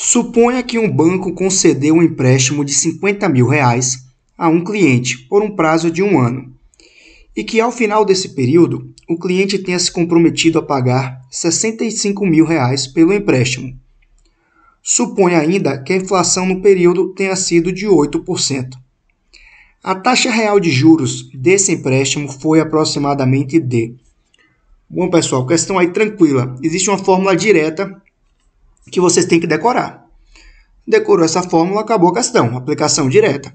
Suponha que um banco concedeu um empréstimo de 50 mil reais a um cliente por um prazo de um ano e que, ao final desse período, o cliente tenha se comprometido a pagar 65 mil reais pelo empréstimo. Suponha ainda que a inflação no período tenha sido de 8%. A taxa real de juros desse empréstimo foi aproximadamente de. Bom, pessoal, questão aí tranquila. Existe uma fórmula direta que vocês têm que decorar. Decorou essa fórmula, acabou a questão, aplicação direta.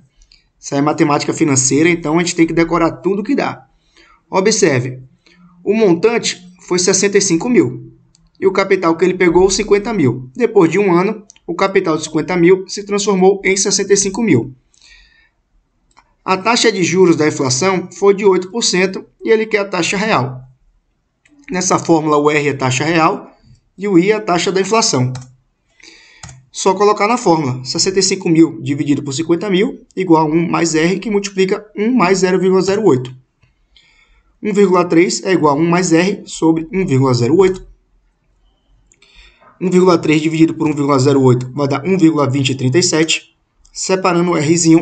Isso é matemática financeira, então a gente tem que decorar tudo que dá. Observe, o montante foi 65 mil e o capital que ele pegou, 50 mil. Depois de um ano, o capital de 50 mil se transformou em 65 mil. A taxa de juros da inflação foi de 8% e ele quer a taxa real. Nessa fórmula, o R é taxa real e o I é a taxa da inflação. Só colocar na fórmula 65 mil dividido por 50 mil igual a 1 mais R que multiplica 1 mais 0,08. 1,3 é igual a 1 mais R sobre 1,08. 1,3 dividido por 1,08 vai dar 1,2037. Separando o Rzinho,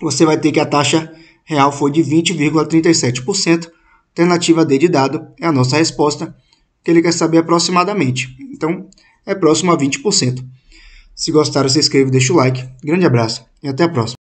você vai ter que a taxa real foi de 20,37%. Alternativa D de dado é a nossa resposta que ele quer saber aproximadamente. Então, é próximo a 20%. Se gostaram, se inscreva, deixa o like. Grande abraço e até a próxima.